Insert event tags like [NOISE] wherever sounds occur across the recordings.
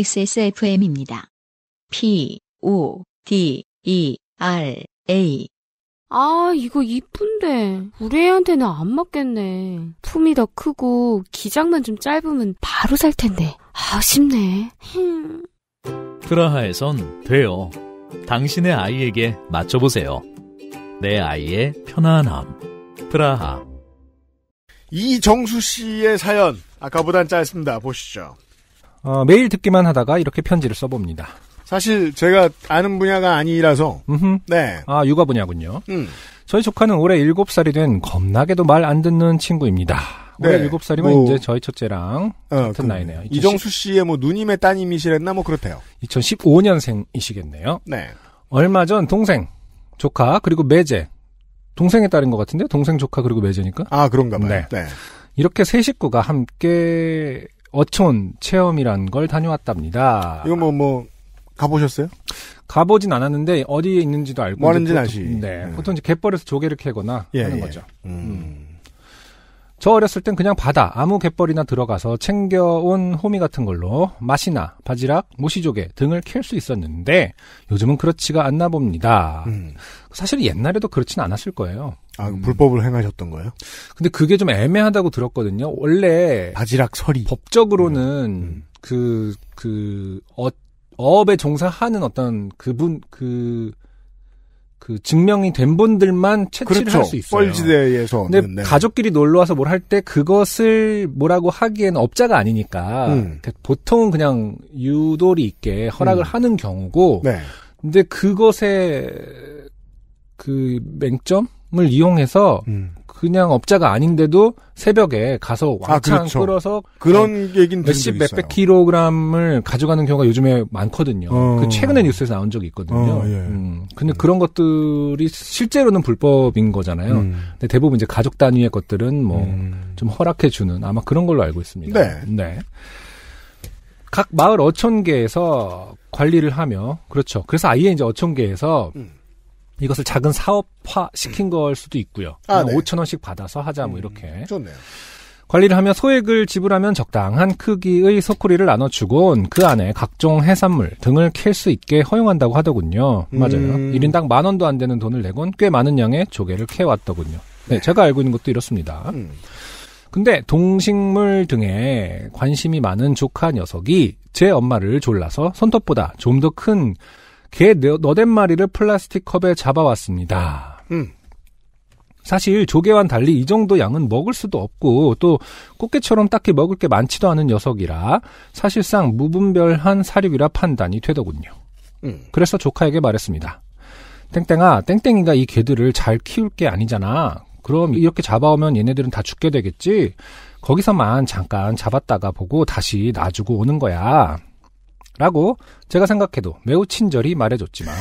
XSFM입니다. P, O, D, E, R, A. 아, 이거 이쁜데. 우리 애한테는 안 맞겠네. 품이 더 크고, 기장만 좀 짧으면 바로 살 텐데. 아쉽네. 프라하에선 [LAUGHS] 돼요. 당신의 아이에게 맞춰보세요. 내 아이의 편안함. 프라하. 이정수 씨의 사연. 아까보단 짧습니다. 보시죠. 어, 매일 듣기만 하다가 이렇게 편지를 써봅니다. 사실 제가 아는 분야가 아니라서. 음흠. 네. 아, 육아 분야군요. 음. 저희 조카는 올해 7살이 된 겁나게도 말 안 듣는 친구입니다. 올해 네. 7살이면 뭐, 이제 저희 첫째랑 어, 같은 그, 나이네요. 2010, 이정수 씨의 뭐 누님의 따님이시랬나 뭐 그렇대요. 2015년생이시겠네요. 네. 얼마 전 동생, 조카, 그리고 매제. 동생의 딸인 것 같은데? 동생, 조카, 그리고 매제니까? 아, 그런가 봐요. 네. 네. 이렇게 세 식구가 함께 어촌 체험이란 걸 다녀왔답니다. 이거 뭐, 뭐, 가보셨어요? 가보진 않았는데, 어디에 있는지도 알고. 뭐 하는지 아시. 네. 음. 보통 이제 갯벌에서 조개를 캐거나 예, 하는 예. 거죠. 예. 음. 음. 저 어렸을 땐 그냥 바다 아무 갯벌이나 들어가서 챙겨온 호미 같은 걸로 맛이나 바지락, 모시조개 등을 캘 수 있었는데 요즘은 그렇지가 않나 봅니다. 음. 사실 옛날에도 그렇진 않았을 거예요. 아, 음. 불법을 행하셨던 거예요? 근데 그게 좀 애매하다고 들었거든요. 원래 바지락 서리 법적으로는 그그 음. 음. 그, 그 어, 어업에 종사하는 어떤 그분 그그 증명이 된 분들만 채취를 그렇죠. 할수 있어요. 뻘지대에서. 근데 네. 가족끼리 놀러 와서 뭘 할 때 그것을 뭐라고 하기에는 업자가 아니니까 음. 그 보통은 그냥 유도리 있게 허락을 음. 하는 경우고. 네. 근데 그것의 그 맹점을 이용해서 음. 그냥 업자가 아닌데도 새벽에 가서 아, 왕창 아, 그렇죠. 끌어서 그런 네, 얘긴 몇십 몇백 킬로그램을 가져가는 경우가 요즘에 많거든요. 어. 그 최근에 뉴스에서 나온 적이 있거든요. 어, 예. 음. 근데 음. 그런 것들이 실제로는 불법인 거잖아요. 음. 근데 대부분 이제 가족 단위의 것들은 뭐좀 음. 허락해 주는 아마 그런 걸로 알고 있습니다. 네. 네. 각 마을 어촌계에서 관리를 하며 그렇죠. 그래서 아예 이제 어촌계에서 음. 이것을 작은 사업화 시킨 음. 걸 수도 있고요. 아, 네. 5천 원씩 받아서 하자 뭐 음, 이렇게. 음, 좋네요. 관리를 하며 소액을 지불하면 적당한 크기의 소쿠리를 나눠주곤 그 안에 각종 해산물 등을 캘 수 있게 허용한다고 하더군요. 맞아요. 1인당 음. 만 원도 안 되는 돈을 내곤 꽤 많은 양의 조개를 캐왔더군요. 네, 네. 제가 알고 있는 것도 이렇습니다. 음. 근데 동식물 등에 관심이 많은 조카 녀석이 제 엄마를 졸라서 손톱보다 좀더큰 개 너댓 마리를 플라스틱 컵에 잡아왔습니다. 음. 사실 조개와는 달리 이 정도 양은 먹을 수도 없고 또 꽃게처럼 딱히 먹을 게 많지도 않은 녀석이라 사실상 무분별한 사육이라 판단이 되더군요. 음. 그래서 조카에게 말했습니다. 땡땡아, 땡땡이가 이 개들을 잘 키울 게 아니잖아. 그럼 이렇게 잡아오면 얘네들은 다 죽게 되겠지? 거기서만 잠깐 잡았다가 보고 다시 놔주고 오는 거야. 라고 제가 생각해도 매우 친절히 말해줬지만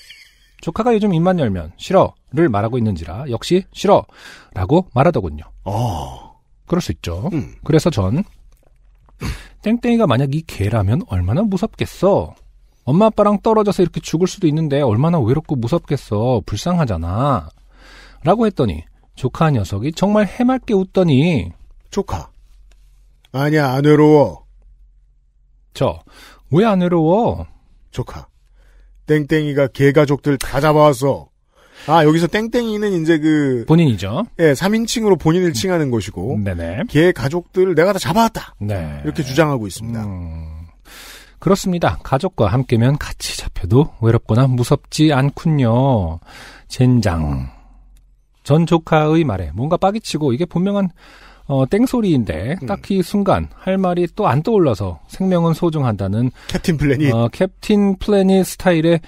[LAUGHS] 조카가 요즘 입만 열면 싫어를 말하고 있는지라 역시 싫어라고 말하더군요. 어. 그럴 수 있죠. 음. 그래서 전 땡땡이가 만약 이 개라면 얼마나 무섭겠어. 엄마 아빠랑 떨어져서 이렇게 죽을 수도 있는데 얼마나 외롭고 무섭겠어. 불쌍하잖아. 라고 했더니 조카 녀석이 정말 해맑게 웃더니 조카 아니야 안 외로워. 저 왜안 외로워? 조카. 땡땡이가 개가족들 다 잡아왔어. 아, 여기서 땡땡이는 이제 그. 본인이죠. 예, 3인칭으로 본인을 칭하는 것이고. 네네. 걔 가족들을 내가 다 잡아왔다. 네. 이렇게 주장하고 있습니다. 음, 그렇습니다. 가족과 함께면 같이 잡혀도 외롭거나 무섭지 않군요. 젠장. 전 조카의 말에 뭔가 빠기치고 이게 분명한 어, 땡소리인데 음. 딱히 순간 할 말이 또 안 떠올라서 생명은 소중한다는 캡틴 플래닛 어, 캡틴 플래닛 스타일의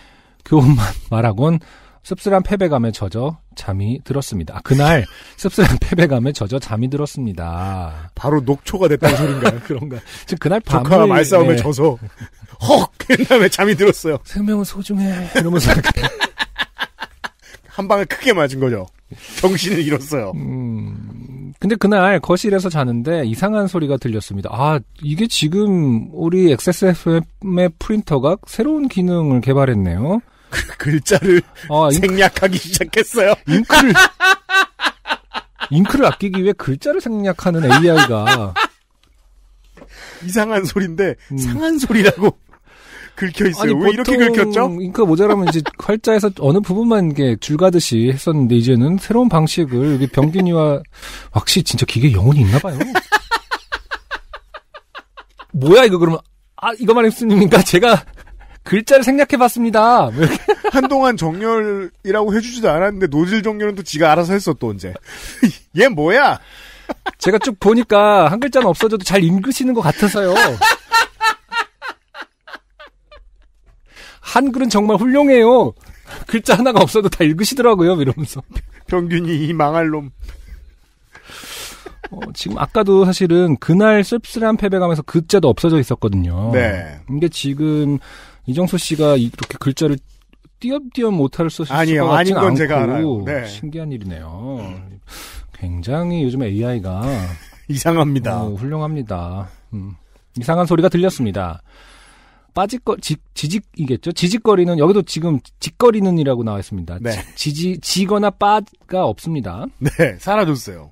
교훈만 [LAUGHS] 말하곤 씁쓸한 패배감에 젖어 잠이 들었습니다. 아, 그날 [LAUGHS] 씁쓸한 패배감에 젖어 잠이 들었습니다. 바로 녹초가 됐다는 소린가요? [LAUGHS] 그런가. 지금 그날 밤에 조카와 말싸움에 네. 져서 헉! 그다음에 잠이 들었어요. 생명은 소중해. 이러면서 한방에 크게 맞은 거죠. 정신을 잃었어요. 음, 근데 그날 거실에서 자는데 이상한 소리가 들렸습니다. 아, 이게 지금 우리 XSFM의 프린터가 새로운 기능을 개발했네요. 그 글자를 아, 생략하기 시작했어요. 잉크를 잉크를 아끼기 위해 글자를 생략하는 AI가 이상한 소리인데 음. 상한 소리라고 긁혀 있어요. 아니, 왜 이렇게 긁혔죠? 잉크가 모자라면 이제 [LAUGHS] 활자에서 어느 부분만 이게 줄 가듯이 했었는데 이제는 새로운 방식을 이게 병균이와 확실히 진짜 기계 영혼이 있나 봐요. 뭐야 이거 그러면 아 이거만 했습니까? 제가 글자를 생략해봤습니다. 뭐 [LAUGHS] 한동안 정렬이라고 해주지도 않았는데 노즐 정렬은 또 지가 알아서 했어 또 언제. [LAUGHS] 얘 뭐야? 제가 쭉 보니까 한 글자는 없어져도 잘 읽으시는 것 같아서요. 한글은 정말 훌륭해요. 글자 하나가 없어도 다 읽으시더라고요. 이러면서. 평균이이 망할 놈. 어, 지금 아까도 사실은 그날 씁쓸한 패배감에서 글자도 없어져 있었거든요. 네. 근데 지금 이정수 씨가 이렇게 글자를 띄엄띄엄 못할 수 있을 아니요, 것 같진 아닌 건 제가 알아요. 네. 신기한 일이네요. 굉장히 요즘 AI가 [LAUGHS] 이상합니다. 어, 훌륭합니다. 음. 이상한 소리가 들렸습니다. 빠짓거 지, 지직이겠죠. 지직거리는 여기도 지금 직거리는이라고 나와 있습니다. 네. 지, 지 지거나 빠가 없습니다. 네, 사라졌어요.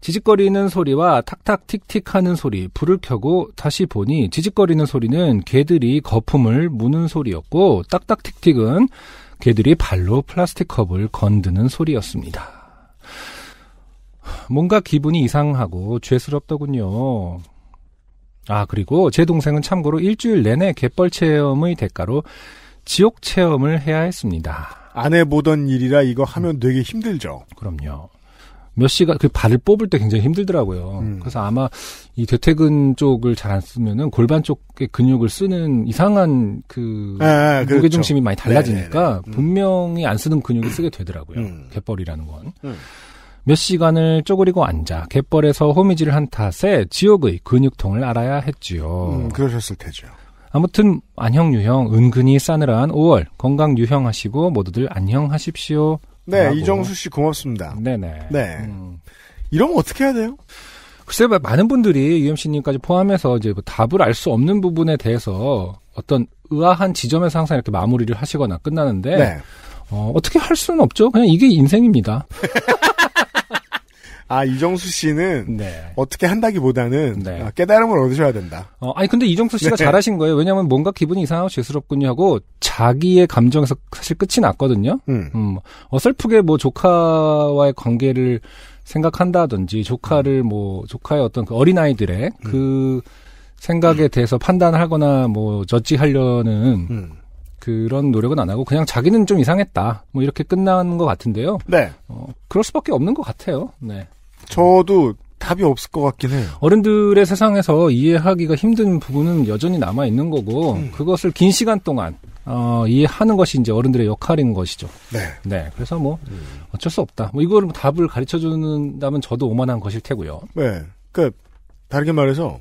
지직거리는 소리와 탁탁 틱틱 하는 소리, 불을 켜고 다시 보니 지직거리는 소리는 개들이 거품을 무는 소리였고 딱딱 틱틱은 개들이 발로 플라스틱 컵을 건드는 소리였습니다. 뭔가 기분이 이상하고 죄스럽더군요. 아, 그리고 제 동생은 참고로 일주일 내내 갯벌 체험의 대가로 지옥 체험을 해야 했습니다. 안 해보던 일이라 이거 하면 음. 되게 힘들죠. 그럼요. 몇 시간 그 발을 뽑을 때 굉장히 힘들더라고요. 음. 그래서 아마 이 대퇴근 쪽을 잘 안 쓰면은 골반 쪽의 근육을 쓰는 이상한 그 아, 아, 무게 그렇죠. 중심이 많이 달라지니까 음. 분명히 안 쓰는 근육을 쓰게 되더라고요. 음. 갯벌이라는 건. 음. 몇 시간을 쪼그리고 앉아 갯벌에서 호미질을 한 탓에 지옥의 근육통을 알아야 했지요. 음, 그러셨을 테죠. 아무튼 안형 유형 은근히 싸늘한 5월 건강 유형하시고 모두들 안녕하십시오. 네 하고. 이정수 씨 고맙습니다. 네네. 네. 음. 이러면 어떻게 해야 돼요? 글쎄 많은 분들이 UMC님까지 포함해서 이제 뭐 답을 알 수 없는 부분에 대해서 어떤 의아한 지점에서 항상 이렇게 마무리를 하시거나 끝나는데 네. 어, 어떻게 할 수는 없죠. 그냥 이게 인생입니다. [LAUGHS] 아 이정수 씨는 네. 어떻게 한다기보다는 네. 아, 깨달음을 얻으셔야 된다. 어, 아니 근데 이정수 씨가 네. 잘하신 거예요. 왜냐하면 뭔가 기분이 이상하고 죄스럽군요 하고 자기의 감정에서 사실 끝이 났거든요. 음. 음, 뭐, 어설프게 뭐 조카와의 관계를 생각한다든지 조카를 뭐 조카의 어떤 그 어린 아이들의 음. 그 생각에 대해서 판단하거나 뭐 저지하려는 음. 그런 노력은 안 하고 그냥 자기는 좀 이상했다 뭐 이렇게 끝나는 것 같은데요. 네. 어, 그럴 수밖에 없는 것 같아요. 네. 저도 답이 없을 것 같긴 해요. 어른들의 세상에서 이해하기가 힘든 부분은 여전히 남아 있는 거고 음. 그것을 긴 시간 동안 어, 이해하는 것이 이제 어른들의 역할인 것이죠. 네. 네. 그래서 뭐 음. 어쩔 수 없다. 뭐 이걸 답을 가르쳐 주는다면 저도 오만한 것일 테고요. 네. 그까 그러니까 다르게 말해서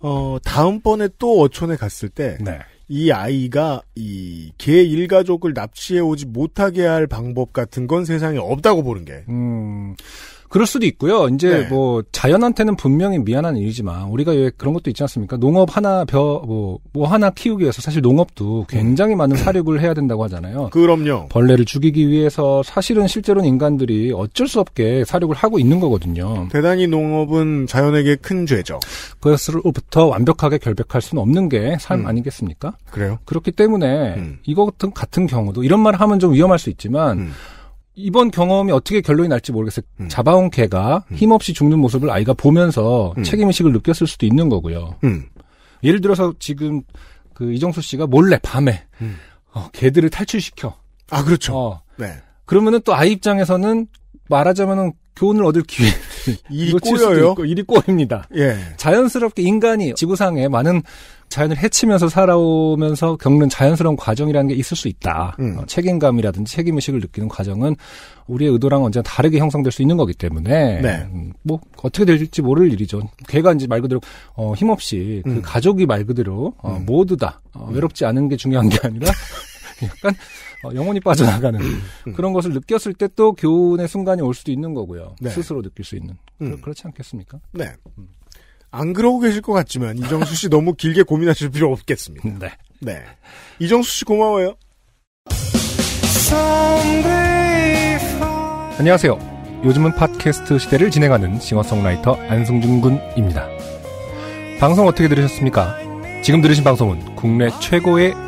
어, 다음번에 또 어촌에 갔을 때, 네. 이 아이가 이개 일가족을 납치해 오지 못하게 할 방법 같은 건 세상에 없다고 보는 게. 음, 그럴 수도 있고요. 이제 네. 뭐 자연한테는 분명히 미안한 일이지만 우리가 왜 그런 것도 있지 않습니까? 농업 하나 벼뭐뭐 뭐 하나 키우기 위해서 사실 농업도 굉장히 많은 음. 사육을 해야 된다고 하잖아요. 그럼요. 벌레를 죽이기 위해서 사실은 실제로는 인간들이 어쩔 수 없게 사육을 하고 있는 거거든요. 대단히 농업은 자연에게 큰 죄죠. 그것으로부터 완벽하게 결백할 수는 없는 게삶 음. 아니겠습니까? 그래요. 그렇기 때문에 음. 이거 같은 같은 경우도 이런 말을 하면 좀 위험할 수 있지만 음. 이번 경험이 어떻게 결론이 날지 모르겠어요. 음. 잡아온 개가 음. 힘없이 죽는 모습을 아이가 보면서 음. 책임의식을 느꼈을 수도 있는 거고요. 음. 예를 들어서 지금 그 이정수 씨가 몰래 밤에 음. 어, 개들을 탈출시켜. 아, 그렇죠. 어, 네. 그러면은 또 아이 입장에서는 말하자면은 교훈을 얻을 기회 [LAUGHS] 일이 꼬여요. 있고, 일이 꼬입니다. 예. 자연스럽게 인간이 지구상에 많은 자연을 해치면서 살아오면서 겪는 자연스러운 과정이라는 게 있을 수 있다. 음. 어, 책임감이라든지 책임의식을 느끼는 과정은 우리의 의도랑 언제나 다르게 형성될 수 있는 거기 때문에 네. 음, 뭐 어떻게 될지 모를 일이죠. 걔가 이제 말 그대로 어, 힘없이 그 음. 그 가족이 말 그대로 어, 음. 모두 다 어, 외롭지 않은 게 중요한 게 아니라 [LAUGHS] 약간 어, 영혼이 빠져나가는 음. 그런 것을 느꼈을 때 또 교훈의 순간이 올 수도 있는 거고요. 네. 스스로 느낄 수 있는. 음. 그렇지 않겠습니까? 네. 음. 안 그러고 계실 것 같지만 이정수 씨 너무 길게 고민하실 필요 없겠습니다. 네. 네. 이정수 씨 고마워요. 안녕하세요. 요즘은 팟캐스트 시대를 진행하는 싱어송라이터 안승준 군입니다. 방송 어떻게 들으셨습니까? 지금 들으신 방송은 국내 최고의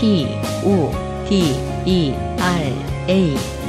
T O D E R A